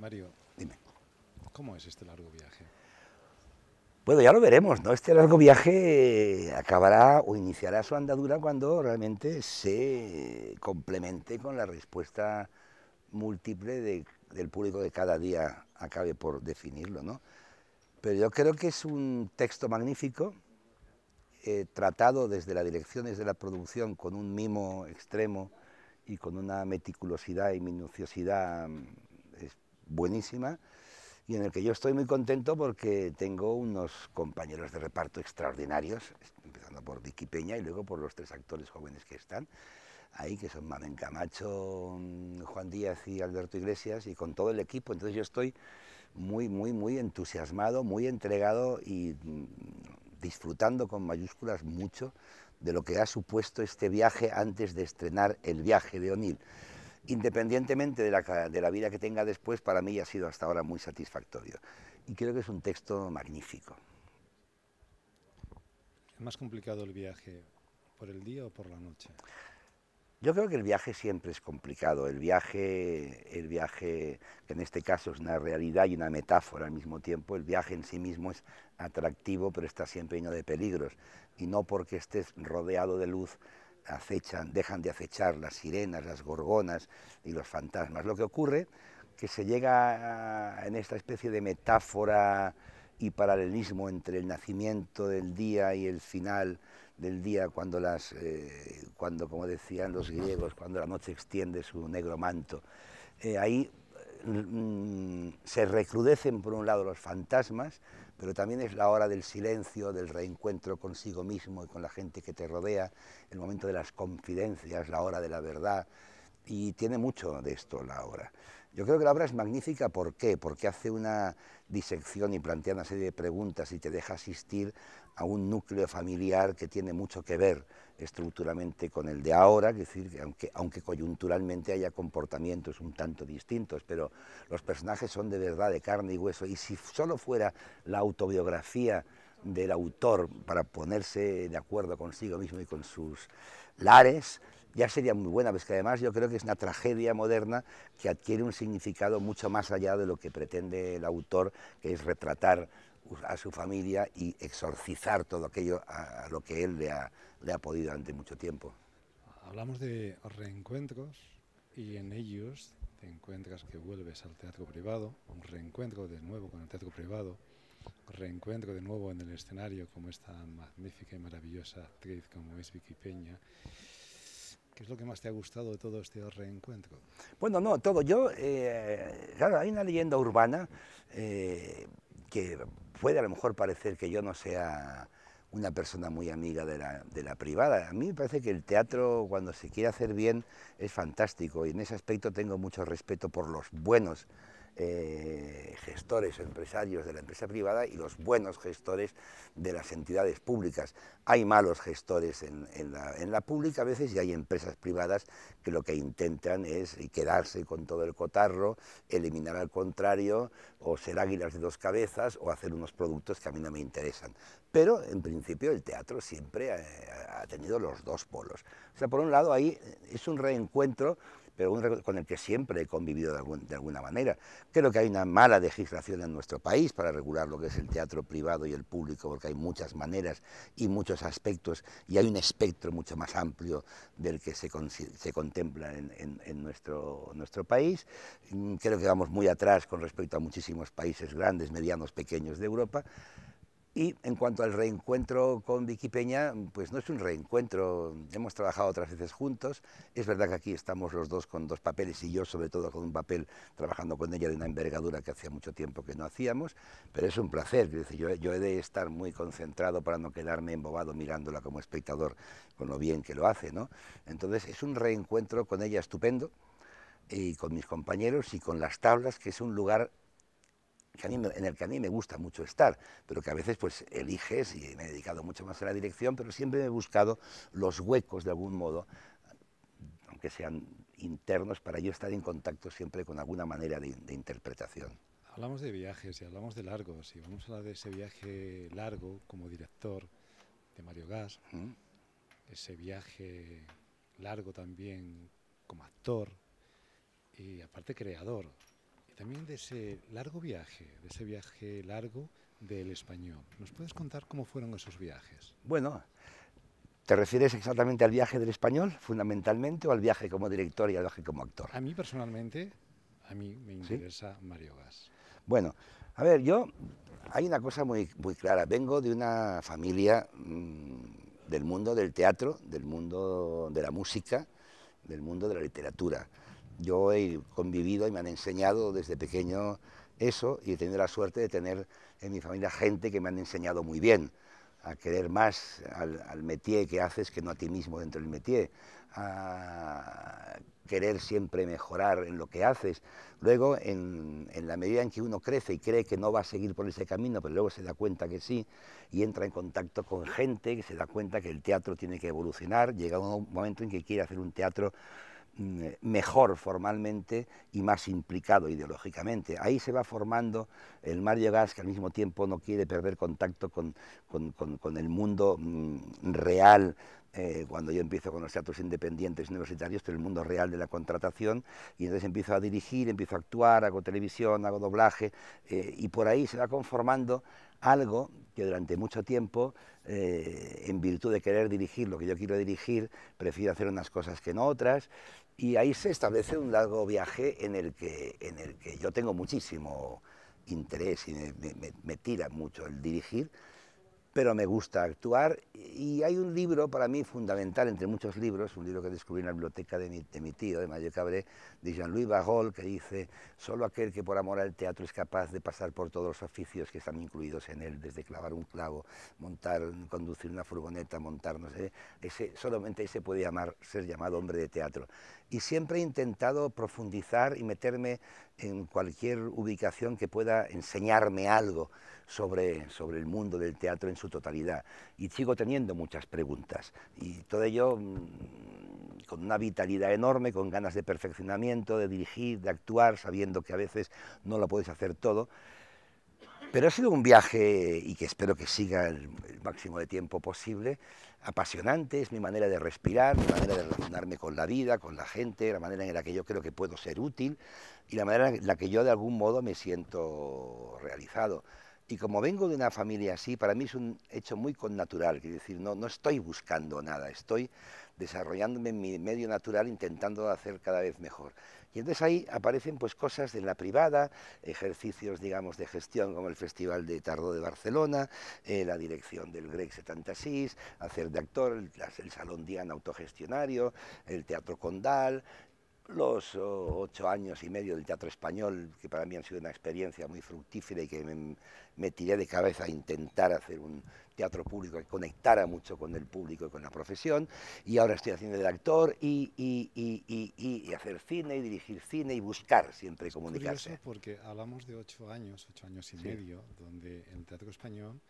Mario, dime. ¿Cómo es este largo viaje? Bueno, ya lo veremos, ¿no? Este largo viaje eh, acabará o iniciará su andadura cuando realmente se complemente con la respuesta múltiple del público de cada día, acabe por definirlo, ¿no? Pero yo creo que es un texto magnífico, eh, tratado desde la dirección, desde la producción, con un mimo extremo y con una meticulosidad y minuciosidad mm, buenísima y en el que yo estoy muy contento porque tengo unos compañeros de reparto extraordinarios, empezando por Vicky Peña y luego por los tres actores jóvenes que están ahí, que son Mamen Camacho, Juan Díaz y Alberto Iglesias, y con todo el equipo. Entonces yo estoy muy, muy, muy entusiasmado, muy entregado y mm, disfrutando con mayúsculas mucho de lo que ha supuesto este viaje antes de estrenar el viaje de O'Neill independientemente de la, vida que tenga después, para mí ha sido hasta ahora muy satisfactorio. Y creo que es un texto magnífico. ¿Es más complicado el viaje por el día o por la noche? Yo creo que el viaje siempre es complicado. El viaje, el viaje, que en este caso es una realidad y una metáfora al mismo tiempo, el viaje en sí mismo es atractivo, pero está siempre lleno de peligros. Y no porque estés rodeado de luz dejan de acechar las sirenas, las gorgonas y los fantasmas. Lo que ocurre que se llega a, en esta especie de metáfora y paralelismo entre el nacimiento del día y el final del día cuando las eh, cuando como decían los griegos cuando la noche extiende su negro manto eh, ahí mm, se recrudecen por un lado los fantasmas pero también es la hora del silencio, del reencuentro consigo mismo y con la gente que te rodea, el momento de las confidencias, la hora de la verdad, y tiene mucho de esto la hora. Yo creo que la obra es magnífica, ¿por qué? Porque hace una disección y plantea una serie de preguntas y te deja asistir a un núcleo familiar que tiene mucho que ver estructuralmente con el de ahora, es decir, aunque, aunque coyunturalmente haya comportamientos un tanto distintos, pero los personajes son de verdad de carne y hueso, y si solo fuera la autobiografía del autor para ponerse de acuerdo consigo mismo y con sus lares, ya sería muy buena, pues que además yo creo que es una tragedia moderna que adquiere un significado mucho más allá de lo que pretende el autor, que es retratar a su familia y exorcizar todo aquello a, lo que él le ha, le ha podido durante mucho tiempo. Hablamos de reencuentros y en ellos te encuentras que vuelves al teatro privado, un reencuentro de nuevo con el teatro privado, reencuentro de nuevo en el escenario como esta magnífica y maravillosa actriz como es Vicky Peña. ¿Qué es lo que más te ha gustado de todo este reencuentro? Bueno, no, todo. Yo, eh, claro, hay una leyenda urbana eh, que puede a lo mejor parecer que yo no sea una persona muy amiga de la, de la, privada. A mí me parece que el teatro, cuando se quiere hacer bien, es fantástico y en ese aspecto tengo mucho respeto por los buenos eh, gestores, empresarios de la empresa privada y los buenos gestores de las entidades públicas. Hay malos gestores en, la, pública a veces y hay empresas privadas que lo que intentan es quedarse con todo el cotarro, eliminar al contrario o ser águilas de dos cabezas o hacer unos productos que a mí no me interesan. Pero en principio el teatro siempre eh, ha, tenido los dos polos. O sea, por un lado ahí eh, es un reencuentro pero con el que siempre he convivido de, alguna manera. Creo que hay una mala legislación en nuestro país para regular lo que es el teatro privado y el público, porque hay muchas maneras y muchos aspectos, y hay un espectro mucho más amplio del que se, contempla en, nuestro país. Mm, creo que vamos muy atrás con respecto a muchísimos países grandes, medianos, pequeños de Europa. Y en cuanto al reencuentro con Vicky Peña, pues no es un reencuentro, hemos trabajado otras veces juntos, es verdad que aquí estamos los dos con dos papeles y yo sobre todo con un papel trabajando con ella de una envergadura que hacía mucho tiempo que no hacíamos, pero es un placer, yo, he de estar muy concentrado para no quedarme embobado mirándola como espectador con lo bien que lo hace, ¿no? Entonces es un reencuentro con ella estupendo y con mis compañeros y con las tablas, que es un lugar en el que a mí me gusta mucho estar, pero que a veces pues eliges y me he dedicado mucho más a la dirección, pero siempre he buscado los huecos de algún modo, aunque sean internos, para yo estar en contacto siempre con alguna manera de, interpretación. Hablamos de viajes y hablamos de largos, y vamos a hablar de ese viaje largo como director de Mario Gas, ese viaje largo también como actor y aparte creador también de ese largo viaje, de ese viaje largo del español. ¿Nos puedes contar cómo fueron esos viajes? Bueno, ¿te refieres exactamente al viaje del español, fundamentalmente, o al viaje como director y al viaje como actor? A mí personalmente, a mí me interesa Mario Gas. Bueno, a ver, yo, hay una cosa muy, muy clara. Vengo de una familia mm, del mundo del teatro, del mundo de la música, del mundo de la literatura. Yo he convivido y me han enseñado desde pequeño eso y he tenido la suerte de tener en mi familia gente que me han enseñado muy bien a querer más al, al métier que haces que no a ti mismo dentro del métier, a querer siempre mejorar en lo que haces. Luego, en, en, la medida en que uno crece y cree que no va a seguir por ese camino, pero luego se da cuenta que sí, y entra en contacto con gente, que se da cuenta que el teatro tiene que evolucionar, llega un momento en que quiere hacer un teatro Mm, mejor formalmente y más implicado ideológicamente. Ahí se va formando el Mario Gas, que al mismo tiempo no quiere perder contacto con, el mundo mm, real eh, cuando yo empiezo con los teatros independientes universitarios, pero el mundo real de la contratación, y entonces empiezo a dirigir, empiezo a actuar, hago televisión, hago doblaje, eh, y por ahí se va conformando algo que durante mucho tiempo, eh, en virtud de querer dirigir lo que yo quiero dirigir, prefiero hacer unas cosas que no otras, y ahí se establece un largo viaje en el que, yo tengo muchísimo interés y me tira mucho el dirigir, pero me gusta actuar y hay un libro para mí fundamental entre muchos libros, un libro que descubrí en la biblioteca de mi, tío, de Mario Cabré, de Jean-Louis Barrault, que dice, solo aquel que por amor al teatro es capaz de pasar por todos los oficios que están incluidos en él, desde clavar un clavo, montar, conducir una furgoneta, montar, no sé, ese, solamente ese puede ser llamado hombre de teatro y siempre he intentado profundizar y meterme en cualquier ubicación que pueda enseñarme algo sobre, sobre el mundo del teatro en su totalidad. Y sigo teniendo muchas preguntas. Y todo ello mm, con una vitalidad enorme, con ganas de perfeccionamiento, de dirigir, de actuar, sabiendo que a veces no lo puedes hacer todo. Pero ha sido un viaje, y que espero que siga el, el máximo de tiempo posible, apasionante, es mi manera de respirar, mi manera de relacionarme con la vida, con la gente, la manera en la que yo creo que puedo ser útil y la manera en la que yo de algún modo me siento realizado. Y como vengo de una familia así, para mí es un hecho muy connatural, es decir, no, no estoy buscando nada, estoy desarrollándome en mi medio natural, intentando hacer cada vez mejor. Y entonces ahí aparecen pues cosas de la privada, ejercicios digamos de gestión como el Festival de Tardo de Barcelona, eh, la dirección del Greg 76, hacer de actor, el, el Salón Diana autogestionario, el Teatro Condal, los ocho años y medio del teatro español, que para mí han sido una experiencia muy fructífera y que me, tiré de cabeza a intentar hacer un teatro público que conectara mucho con el público y con la profesión, y ahora estoy haciendo el actor y, y, y, y hacer cine y dirigir cine y buscar siempre comunicarse. porque hablamos de ocho años, ocho años y medio, donde el teatro español,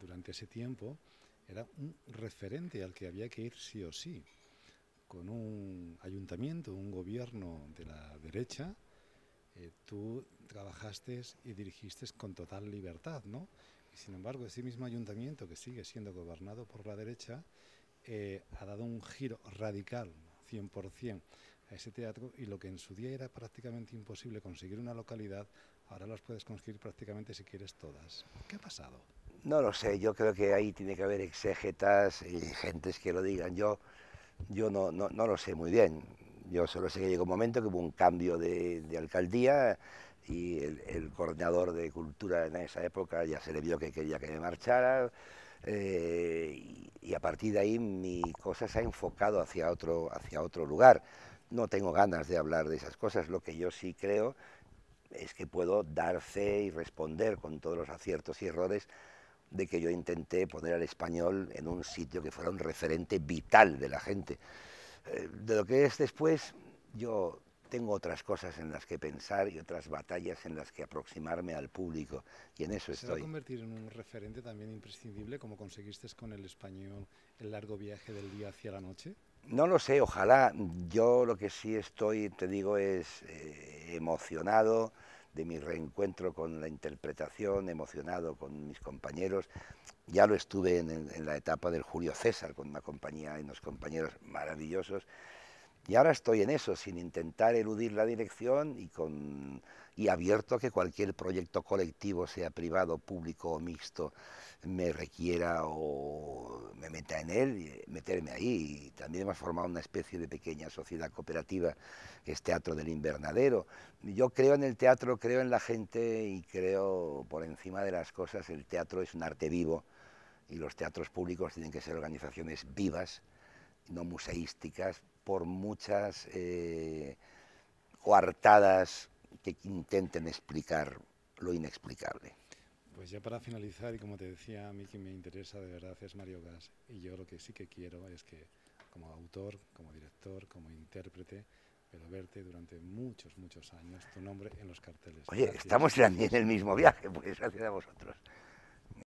durante ese tiempo, era un referente al que había que ir sí o sí con un ayuntamiento, un gobierno de la derecha, eh, tú trabajaste y dirigiste con total libertad, ¿no? Y sin embargo, ese mismo ayuntamiento que sigue siendo gobernado por la derecha eh, ha dado un giro radical, 100%, a ese teatro y lo que en su día era prácticamente imposible conseguir una localidad, ahora las puedes conseguir prácticamente si quieres todas. ¿Qué ha pasado? No lo sé, yo creo que ahí tiene que haber exégetas y gentes que lo digan. Yo yo no, lo sé muy bien. Yo solo sé que llegó un momento que hubo un cambio de, alcaldía y el, coordinador de cultura en esa época ya se le vio que quería que me marchara eh, y, a partir de ahí mi cosa se ha enfocado hacia hacia otro lugar. No tengo ganas de hablar de esas cosas, lo que yo sí creo es que puedo dar fe y responder con todos los aciertos y errores de que yo intenté poner al español en un sitio que fuera un referente vital de la gente. Eh, de lo que es después, yo tengo otras cosas en las que pensar y otras batallas en las que aproximarme al público y en eso ¿Se estoy. va a convertir en un referente también imprescindible como conseguiste con el español el largo viaje del día hacia la noche. No lo sé, ojalá. Yo lo que sí estoy, te digo, es eh, emocionado de mi reencuentro con la interpretación, emocionado con mis compañeros. Ya lo estuve en, la etapa del Julio César, con una compañía, y unos compañeros maravillosos y ahora estoy en eso, sin intentar eludir la dirección y, con, abierto a que cualquier proyecto colectivo, sea privado, público o mixto, me requiera o me meta en él, meterme ahí. también hemos formado una especie de pequeña sociedad cooperativa, que es Teatro del Invernadero. Yo creo en el teatro, creo en la gente y creo por encima de las cosas, el teatro es un arte vivo y los teatros públicos tienen que ser organizaciones vivas, no museísticas, por muchas eh, coartadas que intenten explicar lo inexplicable. Pues ya para finalizar, y como te decía, a mí quien me interesa de verdad es Mario Gas, y yo lo que sí que quiero es que como autor, como director, como intérprete, pero verte durante muchos, muchos años tu nombre en los carteles. Oye, estamos también en el mismo viaje, pues gracias a vosotros.